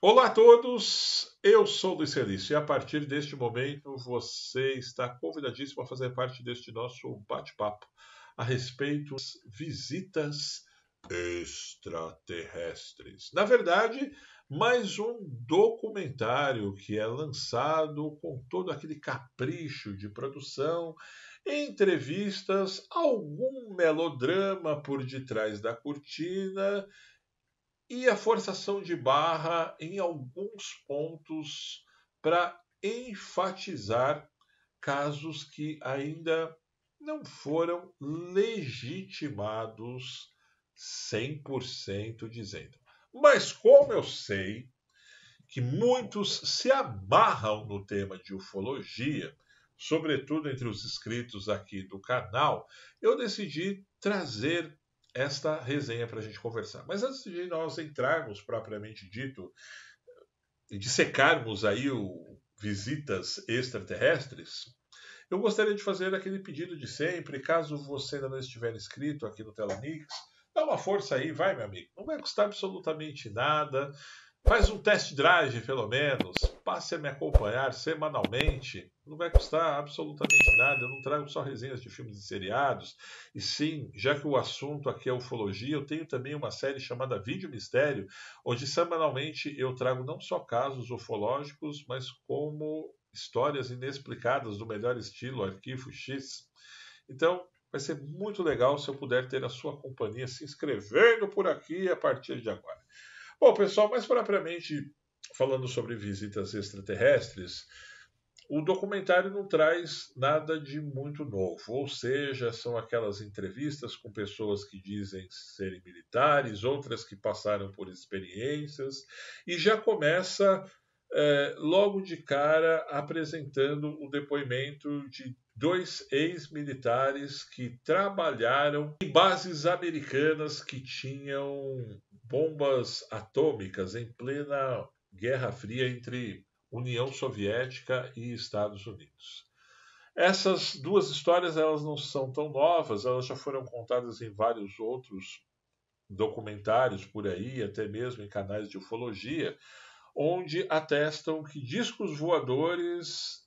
Olá a todos, eu sou Luiz Celício e a partir deste momento você está convidadíssimo a fazer parte deste nosso bate-papo a respeito das visitas extraterrestres. Na verdade, mais um documentário que é lançado com todo aquele capricho de produção, entrevistas, algum melodrama por detrás da cortina e a forçação de barra em alguns pontos para enfatizar casos que ainda não foram legitimados 100% dizendo. Mas como eu sei que muitos se amarram no tema de ufologia, sobretudo entre os inscritos aqui do canal, eu decidi trazer esta resenha para a gente conversar. Mas antes de nós entrarmos propriamente dito eh, e dissecarmos aí o visitas extraterrestres, eu gostaria de fazer aquele pedido de sempre, caso você ainda não estiver inscrito aqui no Telanix, dá uma força aí, vai, meu amigo. Não vai custar absolutamente nada. Faz um test drive, pelo menos. Passe a me acompanhar semanalmente. Não vai custar absolutamente nada. Eu não trago só resenhas de filmes e seriados. E sim, já que o assunto aqui é ufologia, eu tenho também uma série chamada Vídeo Mistério, onde semanalmente eu trago não só casos ufológicos, mas como histórias inexplicadas do melhor estilo Arquivo X. Então, vai ser muito legal se eu puder ter a sua companhia se inscrevendo por aqui a partir de agora. Bom, pessoal, mais propriamente falando sobre visitas extraterrestres, o documentário não traz nada de muito novo, ou seja, são aquelas entrevistas com pessoas que dizem serem militares, outras que passaram por experiências, e já começa é, logo de cara apresentando o depoimento de dois ex-militares que trabalharam em bases americanas que tinham bombas atômicas em plena Guerra Fria entre União Soviética e Estados Unidos. Essas duas histórias elas não são tão novas, elas já foram contadas em vários outros documentários por aí, até mesmo em canais de ufologia, onde atestam que discos voadores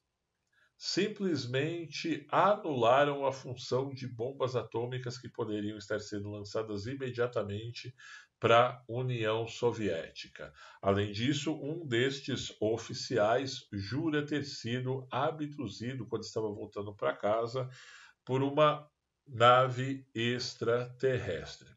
simplesmente anularam a função de bombas atômicas que poderiam estar sendo lançadas imediatamente para a União Soviética. Além disso, um destes oficiais jura ter sido abduzido quando estava voltando para casa por uma nave extraterrestre.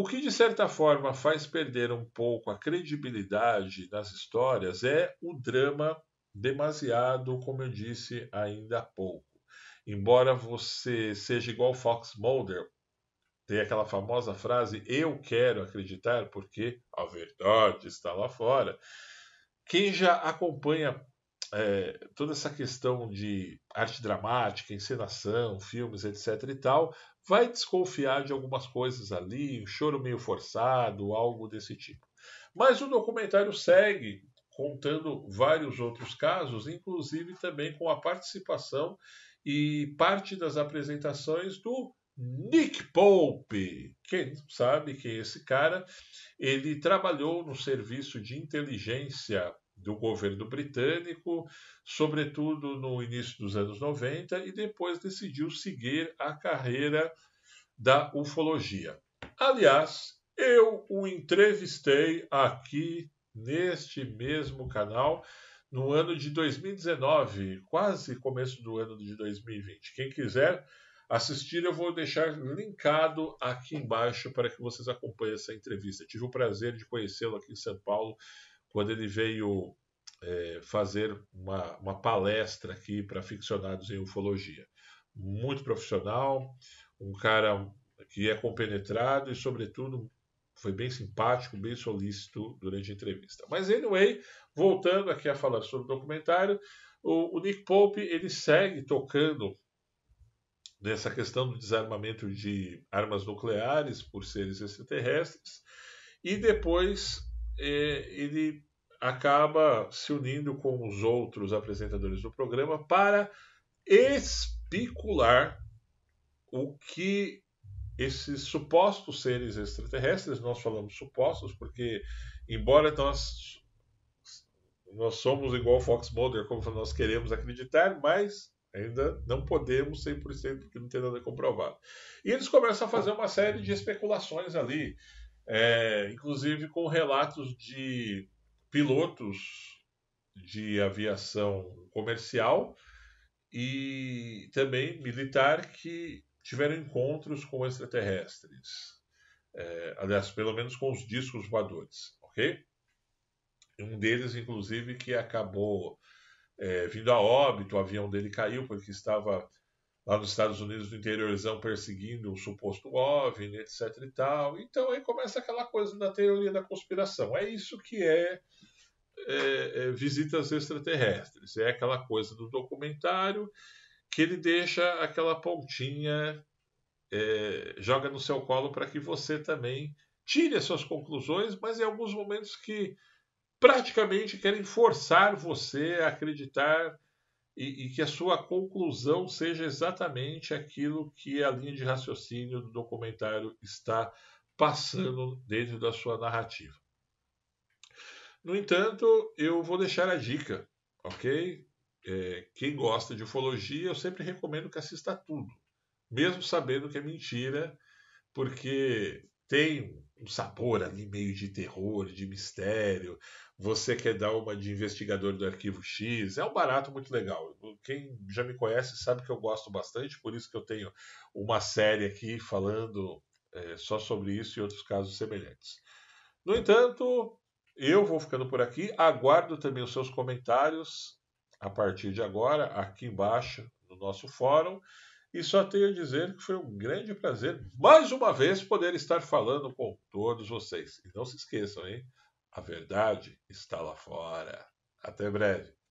O que, de certa forma, faz perder um pouco a credibilidade nas histórias é o drama demasiado, como eu disse ainda há pouco. Embora você seja igual Fox Mulder, tem aquela famosa frase: Eu quero acreditar porque a verdade está lá fora. Quem já acompanha é, toda essa questão de arte dramática, encenação, filmes, etc. e tal, vai desconfiar de algumas coisas ali, um choro meio forçado, algo desse tipo. Mas o documentário segue contando vários outros casos, inclusive também com a participação e parte das apresentações do Nick Pope. Quem sabe que esse cara ele trabalhou no serviço de inteligência do governo britânico, sobretudo no início dos anos 90, e depois decidiu seguir a carreira da ufologia. Aliás, eu o entrevistei aqui neste mesmo canal no ano de 2019, quase começo do ano de 2020. Quem quiser assistir, eu vou deixar linkado aqui embaixo para que vocês acompanhem essa entrevista. Tive o prazer de conhecê-lo aqui em São Paulo quando ele veio é, fazer uma, uma palestra aqui para ficcionados em ufologia. Muito profissional, um cara que é compenetrado e, sobretudo, foi bem simpático, bem solícito durante a entrevista. Mas, anyway, voltando aqui a falar sobre o documentário, o, o Nick Pope ele segue tocando nessa questão do desarmamento de armas nucleares por seres extraterrestres e depois é, ele acaba se unindo com os outros apresentadores do programa para especular o que esses supostos seres extraterrestres, nós falamos supostos porque, embora nós nós somos igual Fox Mulder, como nós queremos acreditar, mas ainda não podemos 100% porque não tem nada comprovado. E eles começam a fazer uma série de especulações ali, é, inclusive com relatos de pilotos de aviação comercial e também militar que tiveram encontros com extraterrestres. É, aliás, pelo menos com os discos voadores, ok? Um deles, inclusive, que acabou é, vindo a óbito, o avião dele caiu porque estava lá nos Estados Unidos do interiorzão perseguindo o suposto OVNI, etc e tal. Então aí começa aquela coisa da teoria da conspiração. É isso que é, é, é visitas extraterrestres. É aquela coisa do documentário que ele deixa aquela pontinha, é, joga no seu colo para que você também tire as suas conclusões, mas em alguns momentos que praticamente querem forçar você a acreditar e, e, que a sua conclusão seja exatamente aquilo que a linha de raciocínio do documentário está passando dentro da sua narrativa. No entanto, eu vou deixar a dica, ok? É, quem gosta de ufologia, eu sempre recomendo que assista tudo, mesmo sabendo que é mentira, porque tem um sabor ali meio de terror, de mistério. Você quer dar uma de investigador do arquivo X? É um barato muito legal. Quem já me conhece sabe que eu gosto bastante, por isso que eu tenho uma série aqui falando é, só sobre isso e outros casos semelhantes. No entanto, eu vou ficando por aqui. Aguardo também os seus comentários a partir de agora, aqui embaixo no nosso fórum. E só tenho a dizer que foi um grande prazer, mais uma vez, poder estar falando com todos vocês. E não se esqueçam, hein? A verdade está lá fora. Até breve.